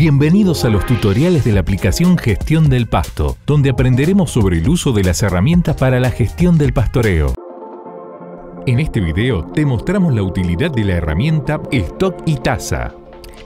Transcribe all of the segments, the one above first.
Bienvenidos a los tutoriales de la aplicación Gestión del Pasto, donde aprenderemos sobre el uso de las herramientas para la gestión del pastoreo. En este video te mostramos la utilidad de la herramienta Stock y Tasa.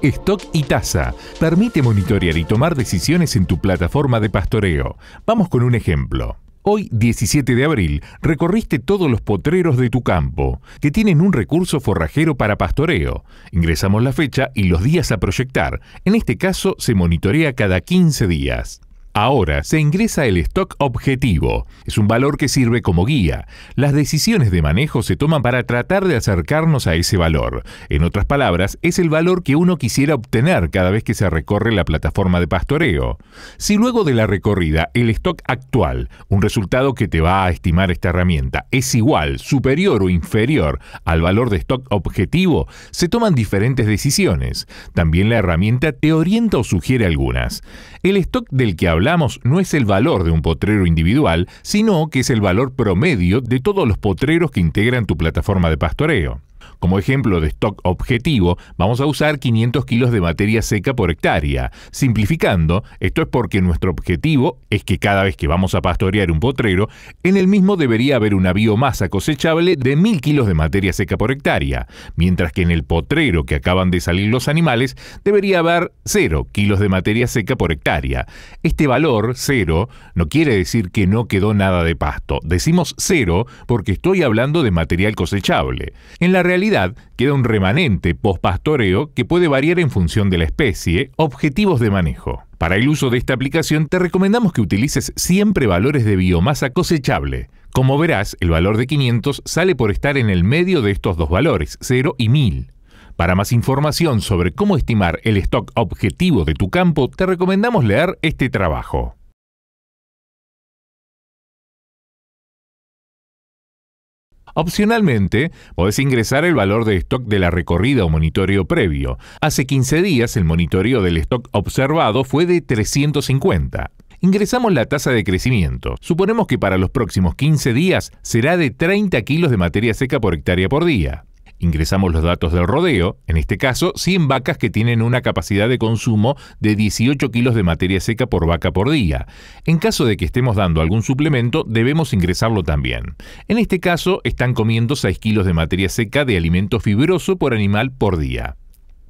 Stock y Tasa permite monitorear y tomar decisiones en tu plataforma de pastoreo. Vamos con un ejemplo. Hoy, 17 de abril, recorriste todos los potreros de tu campo, que tienen un recurso forrajero para pastoreo. Ingresamos la fecha y los días a proyectar. En este caso, se monitorea cada 15 días. Ahora se ingresa el stock objetivo. Es un valor que sirve como guía. Las decisiones de manejo se toman para tratar de acercarnos a ese valor. En otras palabras, es el valor que uno quisiera obtener cada vez que se recorre la plataforma de pastoreo. Si luego de la recorrida el stock actual, un resultado que te va a estimar esta herramienta, es igual, superior o inferior al valor de stock objetivo, se toman diferentes decisiones. También la herramienta te orienta o sugiere algunas. El stock del que hablamos no es el valor de un potrero individual, sino que es el valor promedio de todos los potreros que integran tu plataforma de pastoreo. Como ejemplo de stock objetivo, vamos a usar 500 kilos de materia seca por hectárea. Simplificando, esto es porque nuestro objetivo es que cada vez que vamos a pastorear un potrero, en el mismo debería haber una biomasa cosechable de 1000 kilos de materia seca por hectárea, mientras que en el potrero que acaban de salir los animales debería haber 0 kilos de materia seca por hectárea. Este valor, 0, no quiere decir que no quedó nada de pasto. Decimos 0 porque estoy hablando de material cosechable. En la realidad queda un remanente post-pastoreo que puede variar en función de la especie, objetivos de manejo. Para el uso de esta aplicación te recomendamos que utilices siempre valores de biomasa cosechable. Como verás, el valor de 500 sale por estar en el medio de estos dos valores, 0 y 1000. Para más información sobre cómo estimar el stock objetivo de tu campo, te recomendamos leer este trabajo. Opcionalmente, podés ingresar el valor de stock de la recorrida o monitoreo previo. Hace 15 días el monitoreo del stock observado fue de 350. Ingresamos la tasa de crecimiento. Suponemos que para los próximos 15 días será de 30 kilos de materia seca por hectárea por día. Ingresamos los datos del rodeo, en este caso 100 vacas que tienen una capacidad de consumo de 18 kilos de materia seca por vaca por día. En caso de que estemos dando algún suplemento, debemos ingresarlo también. En este caso, están comiendo 6 kilos de materia seca de alimento fibroso por animal por día.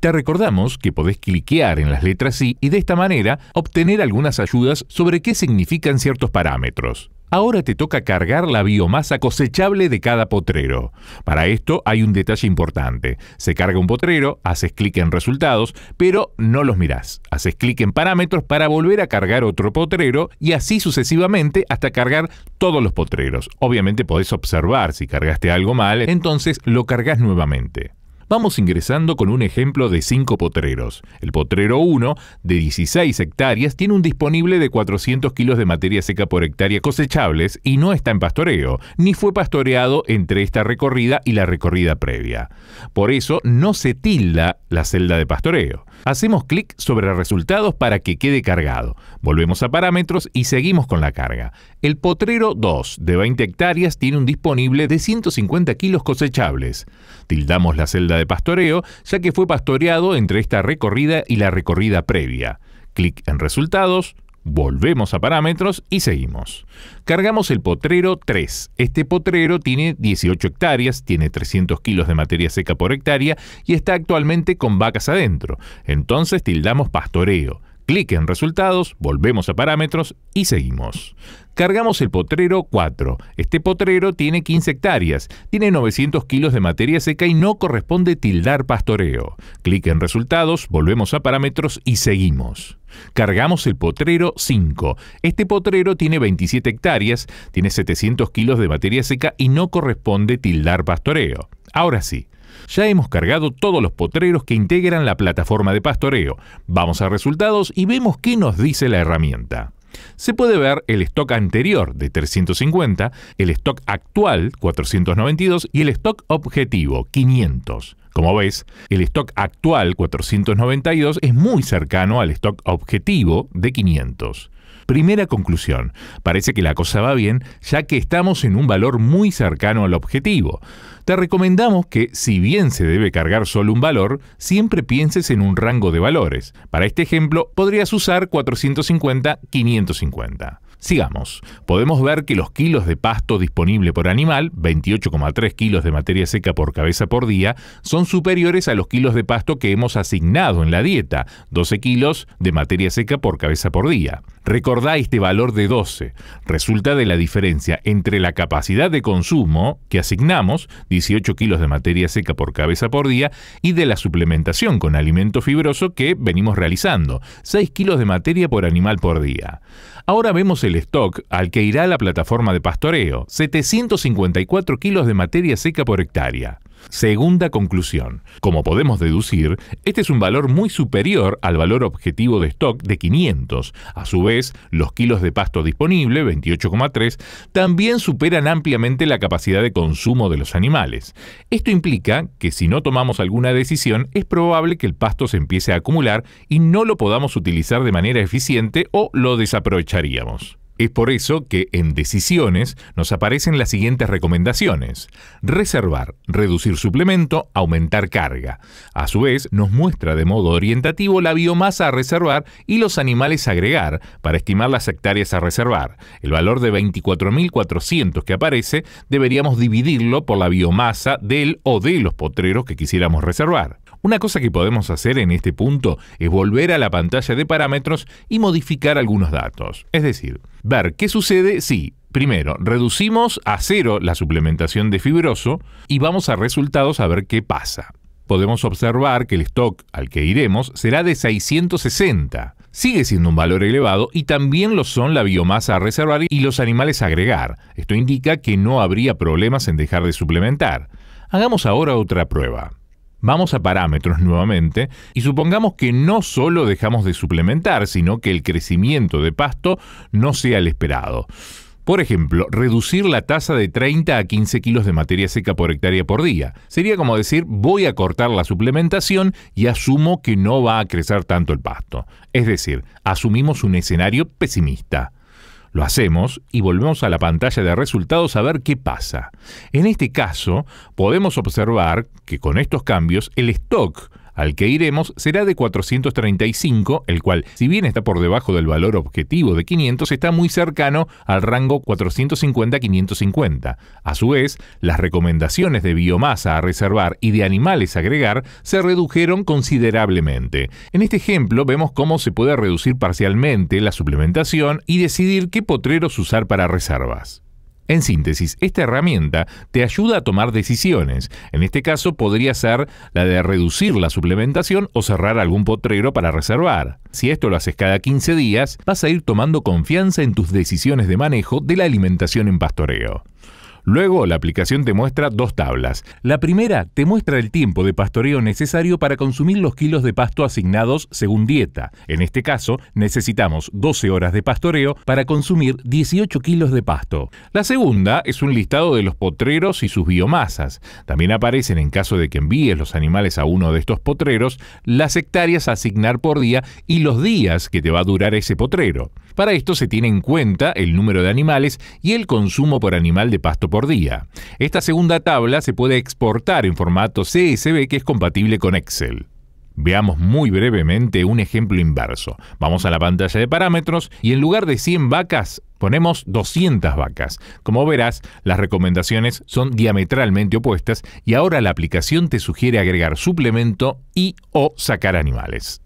Te recordamos que podés cliquear en las letras I y de esta manera obtener algunas ayudas sobre qué significan ciertos parámetros. Ahora te toca cargar la biomasa cosechable de cada potrero. Para esto hay un detalle importante. Se carga un potrero, haces clic en resultados, pero no los mirás. Haces clic en parámetros para volver a cargar otro potrero y así sucesivamente hasta cargar todos los potreros. Obviamente podés observar si cargaste algo mal, entonces lo cargas nuevamente. Vamos ingresando con un ejemplo de cinco potreros. El potrero 1, de 16 hectáreas, tiene un disponible de 400 kilos de materia seca por hectárea cosechables y no está en pastoreo, ni fue pastoreado entre esta recorrida y la recorrida previa. Por eso no se tilda la celda de pastoreo. Hacemos clic sobre resultados para que quede cargado. Volvemos a parámetros y seguimos con la carga. El potrero 2, de 20 hectáreas, tiene un disponible de 150 kilos cosechables. Tildamos la celda de pastoreo, ya que fue pastoreado entre esta recorrida y la recorrida previa. Clic en resultados, volvemos a parámetros y seguimos. Cargamos el potrero 3. Este potrero tiene 18 hectáreas, tiene 300 kilos de materia seca por hectárea y está actualmente con vacas adentro. Entonces tildamos pastoreo. Clic en resultados, volvemos a parámetros y seguimos. Cargamos el potrero 4. Este potrero tiene 15 hectáreas, tiene 900 kilos de materia seca y no corresponde tildar pastoreo. Clic en resultados, volvemos a parámetros y seguimos. Cargamos el potrero 5. Este potrero tiene 27 hectáreas, tiene 700 kilos de materia seca y no corresponde tildar pastoreo. Ahora sí, ya hemos cargado todos los potreros que integran la plataforma de pastoreo. Vamos a resultados y vemos qué nos dice la herramienta. Se puede ver el stock anterior de 350, el stock actual 492 y el stock objetivo 500. Como ves, el stock actual 492 es muy cercano al stock objetivo de 500. Primera conclusión, parece que la cosa va bien ya que estamos en un valor muy cercano al objetivo. Te recomendamos que, si bien se debe cargar solo un valor, siempre pienses en un rango de valores. Para este ejemplo, podrías usar 450-550. Sigamos. Podemos ver que los kilos de pasto disponible por animal, 28,3 kilos de materia seca por cabeza por día, son superiores a los kilos de pasto que hemos asignado en la dieta, 12 kilos de materia seca por cabeza por día. Recordá este valor de 12. Resulta de la diferencia entre la capacidad de consumo que asignamos, 18 kilos de materia seca por cabeza por día, y de la suplementación con alimento fibroso que venimos realizando, 6 kilos de materia por animal por día. Ahora vemos el stock al que irá la plataforma de pastoreo, 754 kilos de materia seca por hectárea. Segunda conclusión. Como podemos deducir, este es un valor muy superior al valor objetivo de stock de 500. A su vez, los kilos de pasto disponible, 28,3, también superan ampliamente la capacidad de consumo de los animales. Esto implica que si no tomamos alguna decisión, es probable que el pasto se empiece a acumular y no lo podamos utilizar de manera eficiente o lo desaprovecharíamos. Es por eso que en Decisiones nos aparecen las siguientes recomendaciones. Reservar, reducir suplemento, aumentar carga. A su vez, nos muestra de modo orientativo la biomasa a reservar y los animales a agregar para estimar las hectáreas a reservar. El valor de 24.400 que aparece deberíamos dividirlo por la biomasa del o de los potreros que quisiéramos reservar. Una cosa que podemos hacer en este punto es volver a la pantalla de parámetros y modificar algunos datos. Es decir, ver qué sucede si, primero, reducimos a cero la suplementación de fibroso y vamos a resultados a ver qué pasa. Podemos observar que el stock al que iremos será de 660. Sigue siendo un valor elevado y también lo son la biomasa a reservar y los animales a agregar. Esto indica que no habría problemas en dejar de suplementar. Hagamos ahora otra prueba. Vamos a parámetros nuevamente y supongamos que no solo dejamos de suplementar, sino que el crecimiento de pasto no sea el esperado. Por ejemplo, reducir la tasa de 30 a 15 kilos de materia seca por hectárea por día. Sería como decir, voy a cortar la suplementación y asumo que no va a crecer tanto el pasto. Es decir, asumimos un escenario pesimista. Lo hacemos y volvemos a la pantalla de resultados a ver qué pasa. En este caso, podemos observar que con estos cambios el stock al que iremos será de 435, el cual, si bien está por debajo del valor objetivo de 500, está muy cercano al rango 450-550. A su vez, las recomendaciones de biomasa a reservar y de animales a agregar se redujeron considerablemente. En este ejemplo vemos cómo se puede reducir parcialmente la suplementación y decidir qué potreros usar para reservas. En síntesis, esta herramienta te ayuda a tomar decisiones. En este caso podría ser la de reducir la suplementación o cerrar algún potrero para reservar. Si esto lo haces cada 15 días, vas a ir tomando confianza en tus decisiones de manejo de la alimentación en pastoreo. Luego, la aplicación te muestra dos tablas. La primera te muestra el tiempo de pastoreo necesario para consumir los kilos de pasto asignados según dieta. En este caso, necesitamos 12 horas de pastoreo para consumir 18 kilos de pasto. La segunda es un listado de los potreros y sus biomasas. También aparecen, en caso de que envíes los animales a uno de estos potreros, las hectáreas a asignar por día y los días que te va a durar ese potrero. Para esto se tiene en cuenta el número de animales y el consumo por animal de pasto por día. Esta segunda tabla se puede exportar en formato CSV que es compatible con Excel. Veamos muy brevemente un ejemplo inverso. Vamos a la pantalla de parámetros y en lugar de 100 vacas ponemos 200 vacas. Como verás, las recomendaciones son diametralmente opuestas y ahora la aplicación te sugiere agregar suplemento y o sacar animales.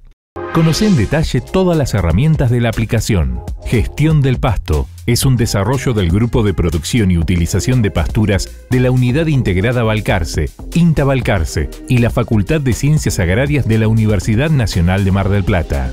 Conoce en detalle todas las herramientas de la aplicación. Gestión del pasto es un desarrollo del Grupo de Producción y Utilización de Pasturas de la Unidad Integrada Balcarce, INTA Balcarce y la Facultad de Ciencias Agrarias de la Universidad Nacional de Mar del Plata.